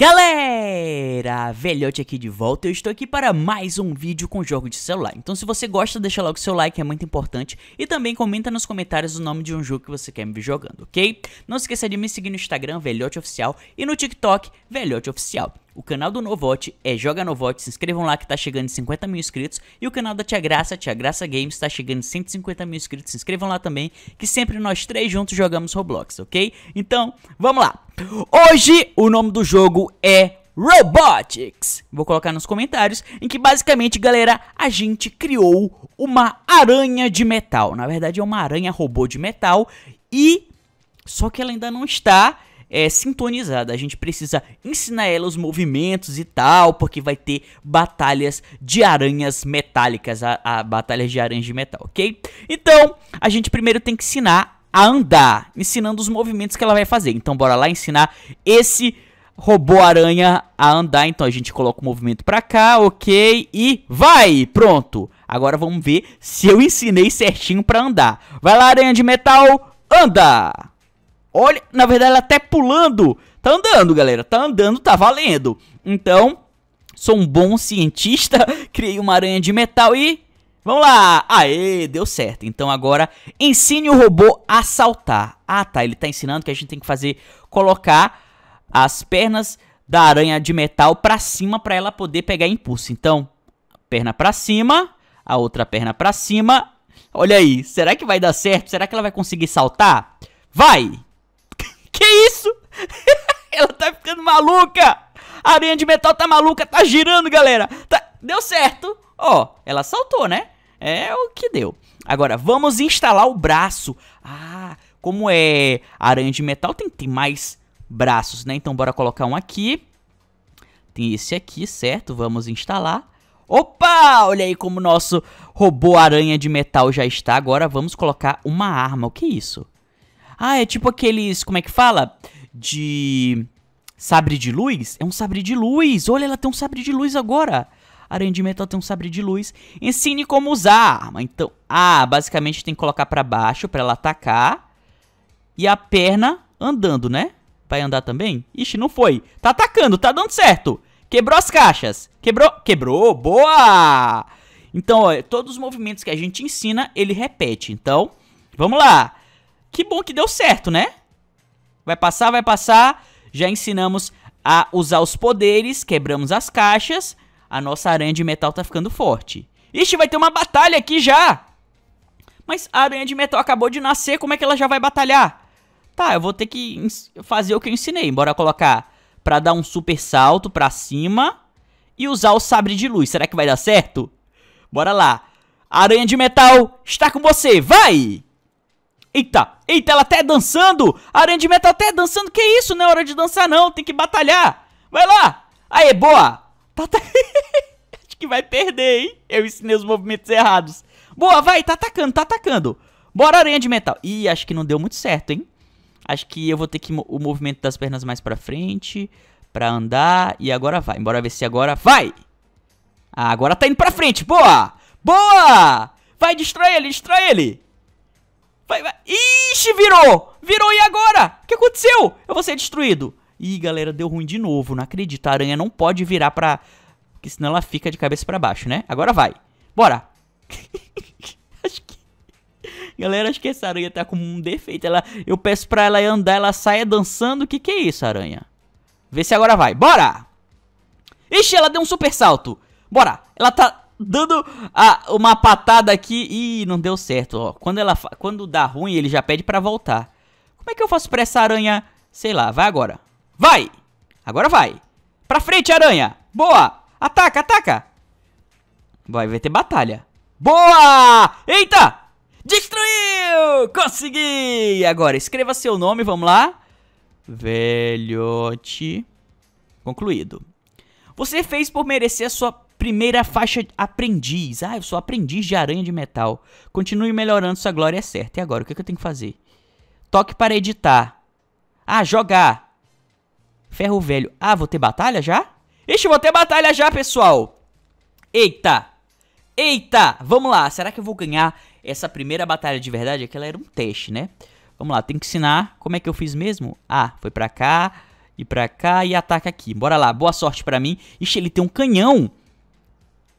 Galera, velhote aqui de volta, eu estou aqui para mais um vídeo com jogo de celular Então se você gosta, deixa logo seu like, é muito importante E também comenta nos comentários o nome de um jogo que você quer me ver jogando, ok? Não se esqueça de me seguir no Instagram, velhote oficial E no TikTok, velhote oficial o canal do Novote é Joga Novote, se inscrevam lá que tá chegando em 50 mil inscritos, e o canal da Tia Graça, Tia Graça Games, tá chegando em 150 mil inscritos, se inscrevam lá também, que sempre nós três juntos jogamos Roblox, ok? Então, vamos lá! Hoje o nome do jogo é Robotics. Vou colocar nos comentários em que basicamente, galera, a gente criou uma aranha de metal. Na verdade é uma aranha robô de metal e só que ela ainda não está é, sintonizada. A gente precisa ensinar ela os movimentos e tal, porque vai ter batalhas de aranhas metálicas, a, a batalhas de aranhas de metal, ok? Então, a gente primeiro tem que ensinar a andar, ensinando os movimentos que ela vai fazer. Então, bora lá ensinar esse robô aranha a andar. Então a gente coloca o movimento pra cá, ok, e vai, pronto. Agora vamos ver se eu ensinei certinho pra andar. Vai lá, aranha de metal, anda! Olha, na verdade ela até tá pulando. Tá andando, galera. Tá andando, tá valendo. Então, sou um bom cientista. Criei uma aranha de metal e... Vamos lá! Aê, deu certo. Então agora, ensine o robô a saltar. Ah, tá. Ele tá ensinando que a gente tem que fazer... Colocar as pernas da aranha de metal para cima para ela poder pegar impulso. Então, perna para cima, a outra perna para cima. Olha aí, será que vai dar certo? Será que ela vai conseguir saltar? Vai! Que isso? Ela tá ficando maluca! A aranha de metal tá maluca, tá girando, galera! Tá... Deu certo! Ó, oh, ela saltou, né? É o que deu. Agora, vamos instalar o braço. Ah, como é aranha de metal, tem que ter mais braços, né? Então, bora colocar um aqui. Tem esse aqui, certo? Vamos instalar. Opa! Olha aí como o nosso robô aranha de metal já está. Agora vamos colocar uma arma. O que é isso? Ah, é tipo aqueles. Como é que fala? De. Sabre de luz? É um sabre de luz. Olha, ela tem um sabre de luz agora. Arrendimento, aranha de metal tem um sabre de luz. Ensine como usar Então, ah, basicamente tem que colocar para baixo para ela atacar. E a perna andando, né? Vai andar também? Ixi, não foi. Tá atacando, tá dando certo. Quebrou as caixas. Quebrou, quebrou. Boa! Então, olha, todos os movimentos que a gente ensina, ele repete. Então, vamos lá que bom que deu certo, né? Vai passar, vai passar. Já ensinamos a usar os poderes, quebramos as caixas. A nossa aranha de metal tá ficando forte. Ixi, vai ter uma batalha aqui já! Mas a aranha de metal acabou de nascer, como é que ela já vai batalhar? Tá, eu vou ter que fazer o que eu ensinei. Bora colocar pra dar um super salto pra cima e usar o sabre de luz. Será que vai dar certo? Bora lá. Aranha de metal está com você, vai! Eita, eita, ela até dançando. A aranha de metal até dançando. Que isso, não é hora de dançar não, tem que batalhar. Vai lá. Aê, boa. Tata... Acho que vai perder, hein? Eu ensinei os movimentos errados. Boa, vai, tá atacando, tá atacando. Bora, aranha de metal. Ih, acho que não deu muito certo, hein? Acho que eu vou ter que o movimento das pernas mais pra frente, pra andar, e agora vai. Bora ver se agora vai. Ah, agora tá indo pra frente, boa. Boa. Vai, destrói ele, destrói ele. Vai, vai. Ixi, virou! Virou e agora? O que aconteceu? Eu vou ser destruído. Ih, galera, deu ruim de novo. Não acredito. A aranha não pode virar pra... Porque senão ela fica de cabeça pra baixo, né? Agora vai. Bora. acho que... Galera, acho que essa aranha tá com um defeito. Ela... Eu peço pra ela andar, ela saia dançando. O que que é isso, aranha? Vê se agora vai. Bora! Ixi, ela deu um super salto. Bora. Ela tá dando a, uma patada aqui e não deu certo, ó. Quando, ela, quando dá ruim, ele já pede pra voltar. Como é que eu faço pra essa aranha? Sei lá, vai agora. Vai! Agora vai. Pra frente, aranha! Boa! Ataca, ataca! Vai, vai ter batalha. Boa! Eita! Destruiu! Consegui! Agora, escreva seu nome, vamos lá. Velhote. Concluído. Você fez por merecer a sua Primeira faixa aprendiz. Ah, eu sou aprendiz de aranha de metal. Continue melhorando, sua glória é certa. E agora, o que, é que eu tenho que fazer? Toque para editar. Ah, jogar. Ferro velho. Ah, vou ter batalha já? Ixi, vou ter batalha já, pessoal. Eita. Eita. Vamos lá. Será que eu vou ganhar essa primeira batalha de verdade? Aquela era um teste, né? Vamos lá. Tem que ensinar. Como é que eu fiz mesmo? Ah, foi pra cá. E pra cá. E ataca aqui. Bora lá. Boa sorte pra mim. Ixi, ele tem um canhão.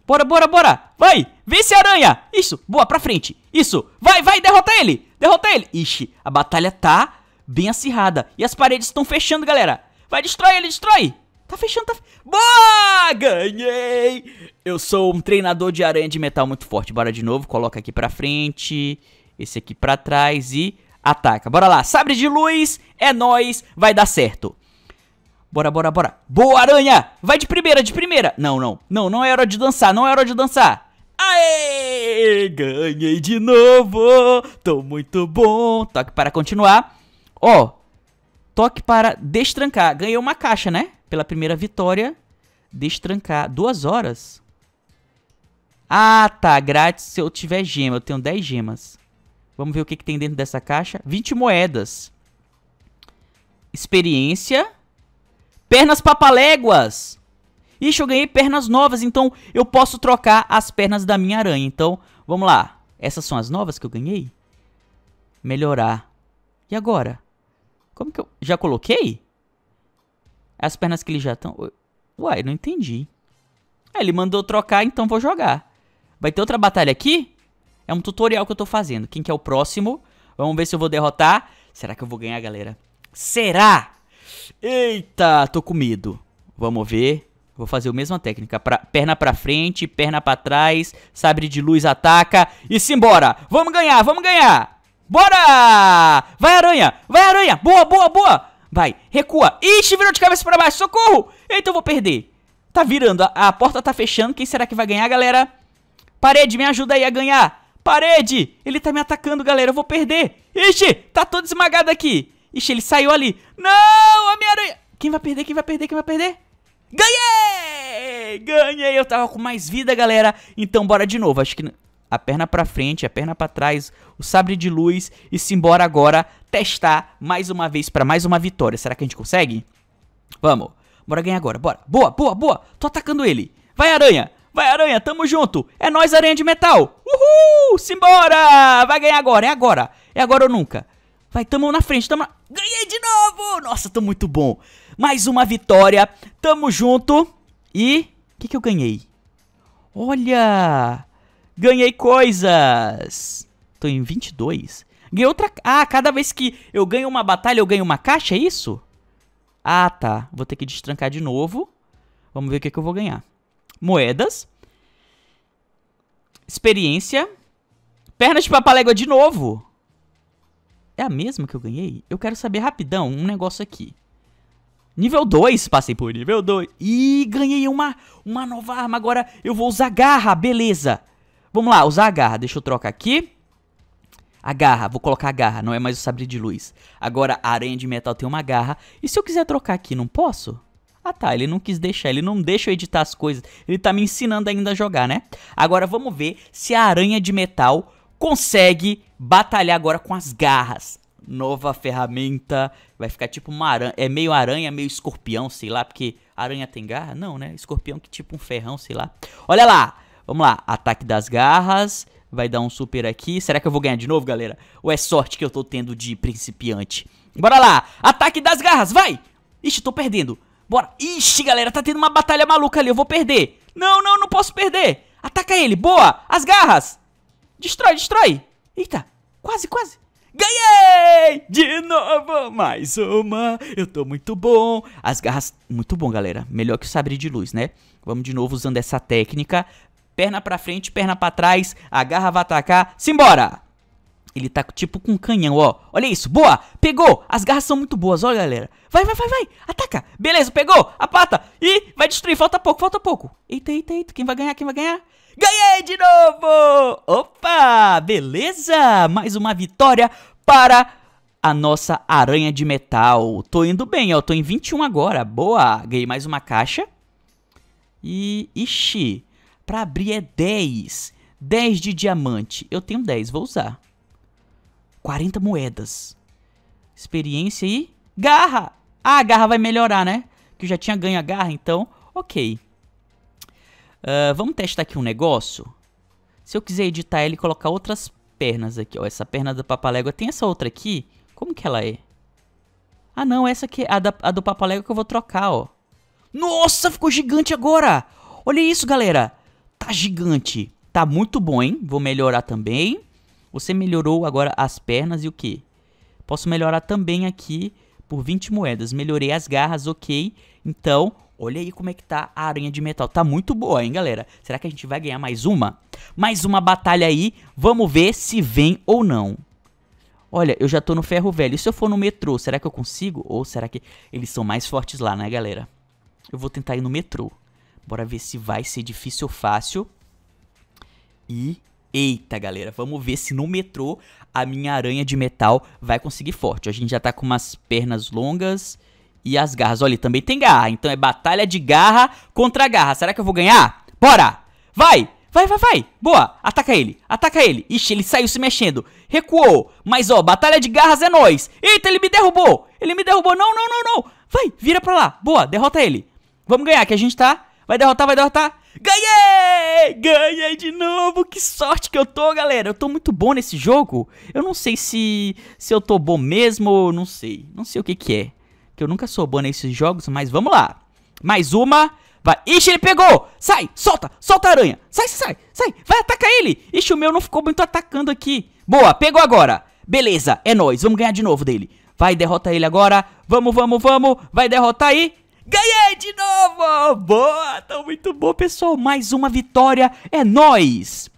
Bora, bora, bora. Vai. Vence a aranha. Isso. Boa, pra frente. Isso. Vai, vai. Derrota ele. Derrota ele. Ixi, a batalha tá bem acirrada. E as paredes estão fechando, galera. Vai, destrói ele, destrói. Tá fechando, tá... Boa! Ganhei! Eu sou um treinador de aranha de metal muito forte. Bora de novo. Coloca aqui pra frente. Esse aqui pra trás e ataca. Bora lá. Sabre de luz. É nóis. Vai dar certo. Bora, bora, bora. Boa, aranha! Vai de primeira, de primeira! Não, não. Não, não é hora de dançar, não é hora de dançar. Aê! Ganhei de novo! Tô muito bom. Toque para continuar. Ó, oh, toque para destrancar. Ganhei uma caixa, né? Pela primeira vitória. Destrancar. Duas horas? Ah, tá. Grátis se eu tiver gema. Eu tenho 10 gemas. Vamos ver o que, que tem dentro dessa caixa. 20 moedas. Experiência. Pernas papaléguas. Ixi, eu ganhei pernas novas, então eu posso trocar as pernas da minha aranha. Então, vamos lá. Essas são as novas que eu ganhei? Melhorar. E agora? Como que eu... Já coloquei? As pernas que ele já estão... Uai, não entendi. É, ele mandou trocar, então vou jogar. Vai ter outra batalha aqui? É um tutorial que eu tô fazendo. Quem que é o próximo? Vamos ver se eu vou derrotar. Será que eu vou ganhar, galera? Será? Eita, tô com medo. Vamos ver. Vou fazer a mesma técnica. Pra, perna pra frente, perna pra trás, sabre de luz ataca e simbora. Vamos ganhar, vamos ganhar. Bora! Vai, aranha! Vai, aranha! Boa, boa, boa! Vai, recua. Ixi, virou de cabeça pra baixo, socorro! Eita, eu vou perder. Tá virando, a, a porta tá fechando. Quem será que vai ganhar, galera? Parede, me ajuda aí a ganhar. Parede! Ele tá me atacando, galera, eu vou perder. Ixi, tá todo esmagado aqui. Ixi, ele saiu ali. Não, Homem-Aranha. Quem vai perder? Quem vai perder? Quem vai perder? Ganhei! Ganhei! Eu tava com mais vida, galera. Então, bora de novo. Acho que a perna pra frente, a perna pra trás, o sabre de luz e simbora agora testar mais uma vez pra mais uma vitória. Será que a gente consegue? Vamos. Bora ganhar agora, bora. Boa, boa, boa. Tô atacando ele. Vai, aranha. Vai, aranha. Tamo junto. É nós, aranha de metal. Uhul! Simbora! Vai ganhar agora, é agora. É agora ou nunca. Vai, tamo na frente, tamo na... Ganhei de novo! Nossa, tô muito bom. Mais uma vitória. Tamo junto. E... O que que eu ganhei? Olha! Ganhei coisas! Tô em 22. Ganhei outra... Ah, cada vez que eu ganho uma batalha, eu ganho uma caixa, é isso? Ah, tá. Vou ter que destrancar de novo. Vamos ver o que, que eu vou ganhar. Moedas. Experiência. Pernas de papalégua de novo. É a mesma que eu ganhei? Eu quero saber rapidão um negócio aqui. Nível 2, passei por nível 2. E ganhei uma, uma nova arma. Agora eu vou usar garra, beleza. Vamos lá, usar a garra. Deixa eu trocar aqui. A garra, vou colocar a garra, não é mais o sabre de luz. Agora a aranha de metal tem uma garra. E se eu quiser trocar aqui, não posso? Ah tá, ele não quis deixar, ele não deixa eu editar as coisas. Ele tá me ensinando ainda a jogar, né? Agora vamos ver se a aranha de metal consegue batalhar agora com as garras. Nova ferramenta, vai ficar tipo uma aranha, é meio aranha, meio escorpião, sei lá, porque aranha tem garra? Não, né? Escorpião que tipo um ferrão, sei lá. Olha lá, vamos lá, ataque das garras, vai dar um super aqui. Será que eu vou ganhar de novo, galera? Ou é sorte que eu tô tendo de principiante? Bora lá, ataque das garras, vai! Ixi, tô perdendo. Bora. Ixi, galera, tá tendo uma batalha maluca ali, eu vou perder. Não, não, não posso perder. Ataca ele, boa, as garras. Destrói, destrói. Eita, quase, quase. Ganhei! De novo, mais uma. Eu tô muito bom. As garras, muito bom, galera. Melhor que o sabre de luz, né? Vamos de novo usando essa técnica. Perna pra frente, perna pra trás. A garra vai atacar. Simbora! Ele tá tipo com um canhão, ó. Olha isso, boa, pegou. As garras são muito boas, ó, galera. Vai, vai, vai, vai, ataca. Beleza, pegou, a pata. Ih, vai destruir, falta pouco, falta pouco. Eita, eita, eita, quem vai ganhar, quem vai ganhar? Ganhei de novo! Opa, beleza. Mais uma vitória para a nossa aranha de metal. Tô indo bem, ó, tô em 21 agora, boa. Ganhei mais uma caixa. E, ixi, pra abrir é 10. 10 de diamante. Eu tenho 10, vou usar. 40 moedas. Experiência e garra. Ah, a garra vai melhorar, né? Que eu já tinha ganho a garra, então, ok. Uh, vamos testar aqui um negócio. Se eu quiser editar ele e colocar outras pernas aqui, ó. Essa perna da papalégua. Tem essa outra aqui? Como que ela é? Ah, não. Essa aqui é a, da, a do papalégua que eu vou trocar, ó. Nossa, ficou gigante agora! Olha isso, galera! Tá gigante. Tá muito bom, hein? Vou melhorar também. Você melhorou agora as pernas e o que? Posso melhorar também aqui por 20 moedas. Melhorei as garras, ok. Então, olha aí como é que tá a aranha de metal. Tá muito boa, hein, galera? Será que a gente vai ganhar mais uma? Mais uma batalha aí. Vamos ver se vem ou não. Olha, eu já tô no ferro velho. E se eu for no metrô, será que eu consigo? Ou será que eles são mais fortes lá, né, galera? Eu vou tentar ir no metrô. Bora ver se vai ser difícil ou fácil. E Eita, galera, vamos ver se no metrô a minha aranha de metal vai conseguir forte. A gente já tá com umas pernas longas e as garras. Olha, também tem garra, então é batalha de garra contra garra. Será que eu vou ganhar? Bora! Vai! Vai, vai, vai! Boa! Ataca ele! Ataca ele! Ixi, ele saiu se mexendo! Recuou! Mas, ó, batalha de garras é nós! Eita, ele me derrubou! Ele me derrubou! Não, não, não, não! Vai, vira pra lá! Boa, derrota ele! Vamos ganhar, que a gente tá... Vai derrotar, vai derrotar! Ganhei! Ganhei de novo! Que sorte que eu tô, galera! Eu tô muito bom nesse jogo. Eu não sei se se eu tô bom mesmo ou não sei. Não sei o que que é. Que eu nunca sou bom nesses jogos, mas vamos lá. Mais uma. Vai. Ixi, ele pegou! Sai! Solta! Solta a aranha! Sai, sai, sai! Vai, ataca ele! Ixi, o meu não ficou muito atacando aqui. Boa, pegou agora. Beleza, é nóis. Vamos ganhar de novo dele. Vai, derrota ele agora. Vamos, vamos, vamos. Vai derrotar aí. E... Ganhei de novo! Boa! Tá muito bom, pessoal. Mais uma vitória. É nóis!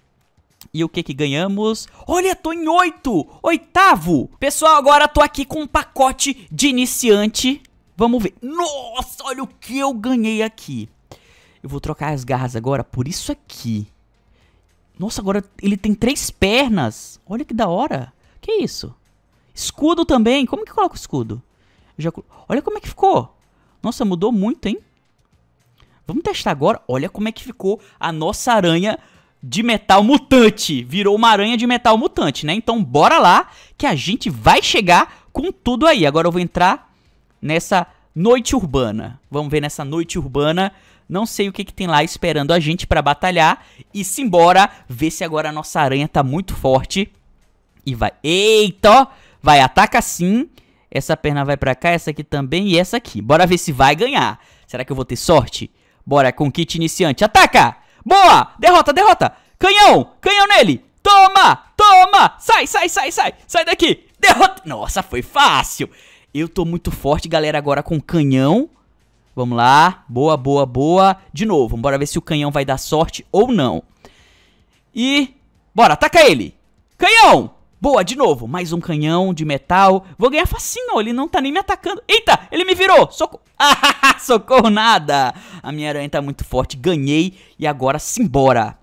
E o que que ganhamos? Olha, tô em oito! Oitavo! Pessoal, agora tô aqui com um pacote de iniciante. Vamos ver. Nossa, olha o que eu ganhei aqui. Eu vou trocar as garras agora por isso aqui. Nossa, agora ele tem três pernas. Olha que da hora. Que isso? Escudo também. Como que coloca o escudo? Já... Olha como é que ficou. Nossa, mudou muito, hein? Vamos testar agora. Olha como é que ficou a nossa aranha de metal mutante. Virou uma aranha de metal mutante, né? Então bora lá que a gente vai chegar com tudo aí. Agora eu vou entrar nessa noite urbana. Vamos ver nessa noite urbana. Não sei o que, que tem lá esperando a gente para batalhar. E simbora ver se agora a nossa aranha tá muito forte. E vai... Eita, ó. Vai, ataca sim. Essa perna vai pra cá, essa aqui também e essa aqui. Bora ver se vai ganhar. Será que eu vou ter sorte? Bora, com kit iniciante. Ataca! Boa! Derrota, derrota! Canhão! Canhão nele! Toma! Toma! Sai, sai, sai, sai! Sai daqui! Derrota! Nossa, foi fácil! Eu tô muito forte, galera, agora com canhão. Vamos lá. Boa, boa, boa. De novo, bora ver se o canhão vai dar sorte ou não. E... Bora, ataca ele! Canhão! Boa, de novo. Mais um canhão de metal. Vou ganhar facinho. Ele não tá nem me atacando. Eita, ele me virou. Socorro. Ah, socorro nada. A minha aranha tá muito forte. Ganhei. E agora simbora.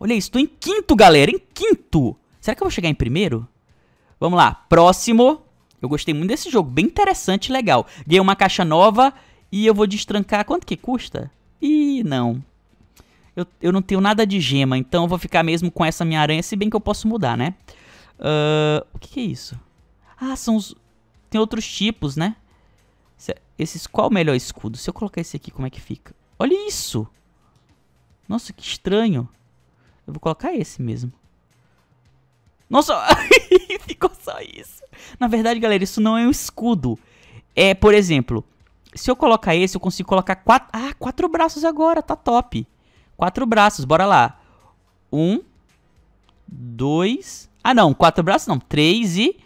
Olha isso. Tô em quinto, galera. Em quinto. Será que eu vou chegar em primeiro? Vamos lá. Próximo. Eu gostei muito desse jogo. Bem interessante e legal. Ganhei uma caixa nova. E eu vou destrancar. Quanto que custa? Ih, não. Eu, eu não tenho nada de gema, então eu vou ficar mesmo com essa minha aranha, se bem que eu posso mudar, né? Uh, o que, que é isso? Ah, são os... Tem outros tipos, né? Esses, qual o melhor escudo? Se eu colocar esse aqui, como é que fica? Olha isso! Nossa, que estranho. Eu vou colocar esse mesmo. Nossa, ficou só isso. Na verdade, galera, isso não é um escudo. É, por exemplo, se eu colocar esse, eu consigo colocar quatro... Ah, quatro braços agora, tá top. Quatro braços, bora lá. Um, dois... Ah, não, quatro braços não, três e...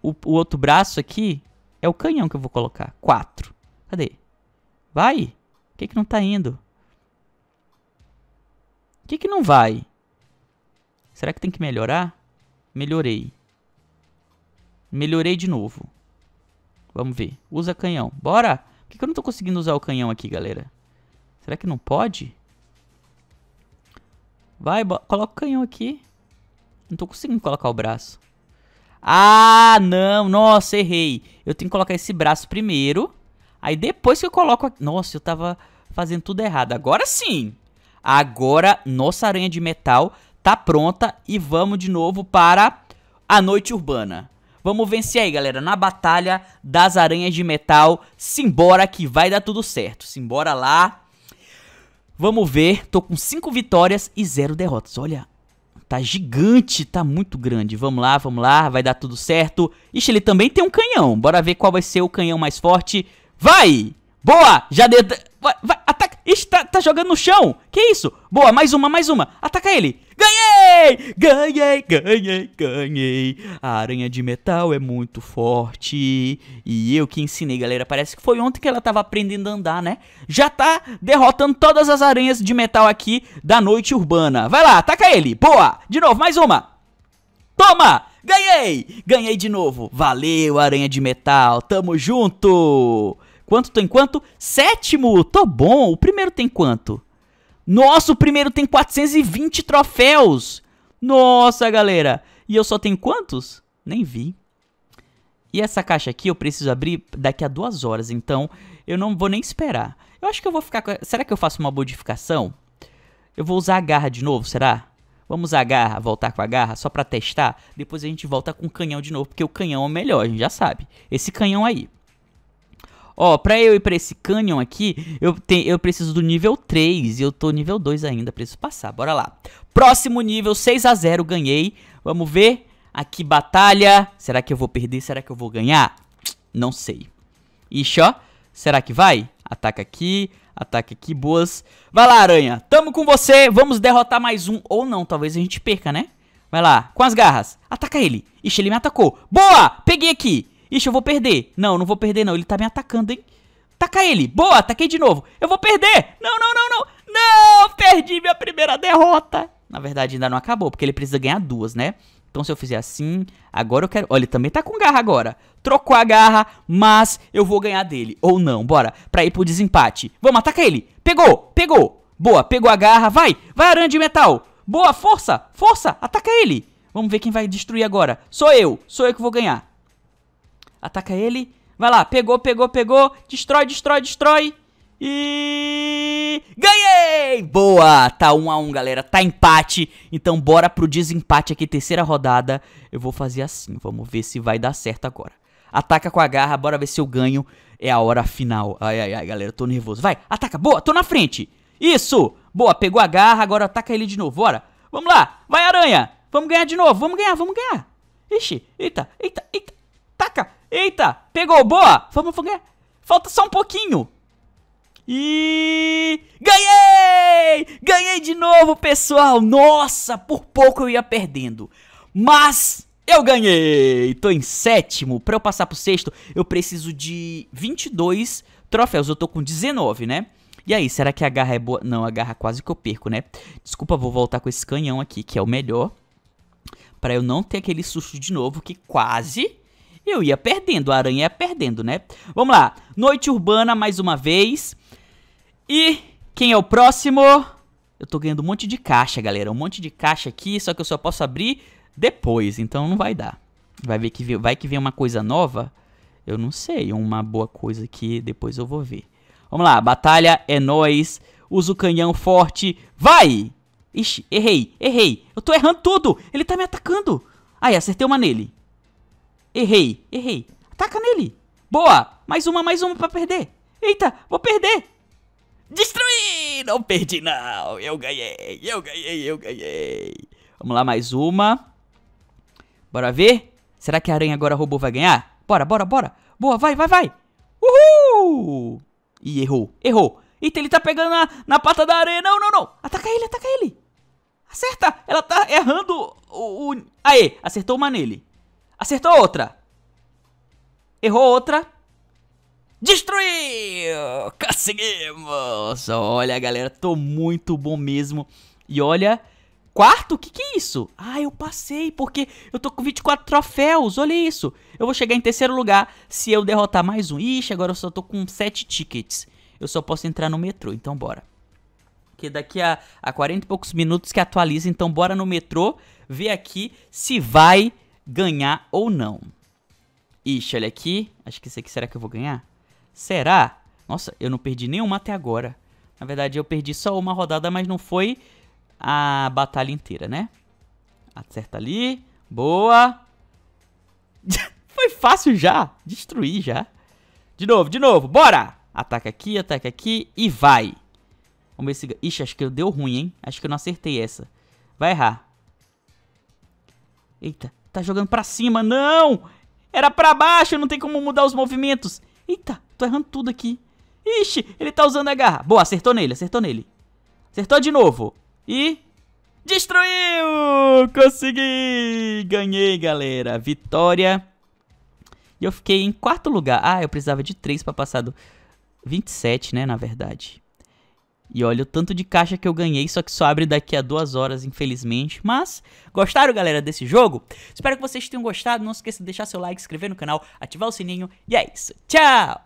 O, o outro braço aqui é o canhão que eu vou colocar. Quatro. Cadê? Vai? Por que que não tá indo? Por que que não vai? Será que tem que melhorar? Melhorei. Melhorei de novo. Vamos ver. Usa canhão. Bora! Por que, que eu não tô conseguindo usar o canhão aqui, galera? Será que não pode? Vai, coloca o canhão aqui. Não tô conseguindo colocar o braço. Ah, não. Nossa, errei. Eu tenho que colocar esse braço primeiro. Aí depois que eu coloco... Aqui... Nossa, eu tava fazendo tudo errado. Agora sim. Agora, nossa aranha de metal tá pronta. E vamos de novo para a noite urbana. Vamos vencer aí, galera, na batalha das aranhas de metal. Simbora que vai dar tudo certo. Simbora lá. Vamos ver, tô com 5 vitórias e 0 derrotas. Olha, tá gigante, tá muito grande. Vamos lá, vamos lá, vai dar tudo certo. Ixi, ele também tem um canhão. Bora ver qual vai ser o canhão mais forte. Vai! Boa! Já deu... Vai, vai, ataca... Ixi, tá, tá jogando no chão. Que isso? Boa, mais uma, mais uma. Ataca ele. Ganhei! Ganhei! Ganhei, ganhei, ganhei. A aranha de metal é muito forte. E eu que ensinei, galera. Parece que foi ontem que ela tava aprendendo a andar, né? Já tá derrotando todas as aranhas de metal aqui da noite urbana. Vai lá, ataca ele. Boa! De novo, mais uma. Toma! Ganhei! Ganhei de novo. Valeu, aranha de metal. Tamo junto! Quanto tem quanto? Sétimo! Tô bom. O primeiro tem quanto? Nossa, o primeiro tem 420 troféus. Nossa, galera! E eu só tenho quantos? Nem vi. E essa caixa aqui eu preciso abrir daqui a duas horas, então eu não vou nem esperar. Eu acho que eu vou ficar... Será que eu faço uma modificação? Eu vou usar a garra de novo, será? Vamos usar a garra, voltar com a garra, só pra testar. Depois a gente volta com o canhão de novo, porque o canhão é o melhor, a gente já sabe. Esse canhão aí. Ó, pra eu ir pra esse canyon aqui, eu, te, eu preciso do nível 3 e eu tô nível 2 ainda, preciso passar. Bora lá. Próximo nível, 6 a 0 ganhei. Vamos ver. Aqui, batalha. Será que eu vou perder? Será que eu vou ganhar? Não sei. Ixi, ó. Será que vai? Ataca aqui, ataca aqui, boas. Vai lá, aranha. Tamo com você. Vamos derrotar mais um. Ou não, talvez a gente perca, né? Vai lá, com as garras. Ataca ele. Ixi, ele me atacou. Boa! Peguei aqui. Ixi, eu vou perder. Não, não vou perder não. Ele tá me atacando, hein? Taca ele. Boa, ataquei de novo. Eu vou perder. Não, não, não, não. Não, perdi minha primeira derrota. Na verdade, ainda não acabou, porque ele precisa ganhar duas, né? Então, se eu fizer assim, agora eu quero... Olha, ele também tá com garra agora. Trocou a garra, mas eu vou ganhar dele. Ou não, bora. Pra ir pro desempate. Vamos, ataca ele. Pegou, pegou. Boa, pegou a garra. Vai, vai, aranha de metal. Boa, força, força. Ataca ele. Vamos ver quem vai destruir agora. Sou eu, sou eu que vou ganhar. Ataca ele. Vai lá, pegou, pegou, pegou. Destrói, destrói, destrói. E... Ganhei! Boa! Tá um a um, galera. Tá empate. Então bora pro desempate aqui, terceira rodada. Eu vou fazer assim. Vamos ver se vai dar certo agora. Ataca com a garra, bora ver se eu ganho. É a hora final. Ai, ai, ai, galera, tô nervoso. Vai, ataca. Boa, tô na frente. Isso! Boa, pegou a garra, agora ataca ele de novo. Bora. Vamos lá. Vai, aranha. Vamos ganhar de novo. Vamos ganhar, vamos ganhar. Ixi, eita, eita, eita. Taca. Eita, pegou, boa. Vamos, vamos é. Falta só um pouquinho. E ganhei! Ganhei de novo, pessoal. Nossa, por pouco eu ia perdendo. Mas eu ganhei. Tô em sétimo. Para eu passar pro sexto, eu preciso de 22 troféus. Eu tô com 19, né? E aí, será que a garra é boa? Não, a garra quase que eu perco, né? Desculpa, vou voltar com esse canhão aqui, que é o melhor. Pra eu não ter aquele susto de novo, que quase eu ia perdendo, a aranha ia perdendo, né? Vamos lá, noite urbana mais uma vez. E quem é o próximo? Eu tô ganhando um monte de caixa, galera, um monte de caixa aqui, só que eu só posso abrir depois, então não vai dar. Vai ver que vai que vem uma coisa nova? Eu não sei, uma boa coisa aqui depois eu vou ver. Vamos lá, batalha é nós. Usa o canhão forte. Vai! Ixi, errei, errei. Eu tô errando tudo. Ele tá me atacando. Aí, acertei uma nele. Errei, errei. Ataca nele. Boa. Mais uma, mais uma pra perder. Eita, vou perder. Destruí! Não perdi, não. Eu ganhei, eu ganhei, eu ganhei. Vamos lá, mais uma. Bora ver? Será que a aranha agora robô vai ganhar? Bora, bora, bora. Boa, vai, vai, vai. Uhul! Ih, errou, errou. Eita, ele tá pegando na, na pata da aranha. Não, não, não. Ataca ele, ataca ele. Acerta. Ela tá errando o... o... Aê, acertou uma nele. Acertou outra. Errou outra. Destruiu! Conseguimos! Olha, galera, tô muito bom mesmo. E olha, quarto? O que, que é isso? Ah, eu passei, porque eu tô com 24 troféus, olha isso. Eu vou chegar em terceiro lugar se eu derrotar mais um. Ixi, agora eu só tô com 7 tickets. Eu só posso entrar no metrô, então bora. Porque daqui a, a 40 e poucos minutos que atualiza, então bora no metrô, ver aqui se vai ganhar ou não. Ixi, olha aqui. Acho que esse aqui, será que eu vou ganhar? Será? Nossa, eu não perdi nenhuma até agora. Na verdade, eu perdi só uma rodada, mas não foi a batalha inteira, né? Acerta ali. Boa. foi fácil já. Destruí já. De novo, de novo. Bora! Ataca aqui, ataca aqui e vai. Vamos ver se... Ixi, acho que deu ruim, hein? Acho que eu não acertei essa. Vai errar. Eita. Tá jogando pra cima, não! Era pra baixo, não tem como mudar os movimentos. Eita, tô errando tudo aqui. Ixi, ele tá usando a garra. Boa, acertou nele, acertou nele. Acertou de novo. E... Destruiu! Consegui! Ganhei, galera. Vitória. E eu fiquei em quarto lugar. Ah, eu precisava de três pra passar do... 27, né, na verdade. E olha o tanto de caixa que eu ganhei, só que só abre daqui a duas horas, infelizmente. Mas, gostaram, galera, desse jogo? Espero que vocês tenham gostado. Não se esqueça de deixar seu like, se inscrever no canal, ativar o sininho. E é isso. Tchau!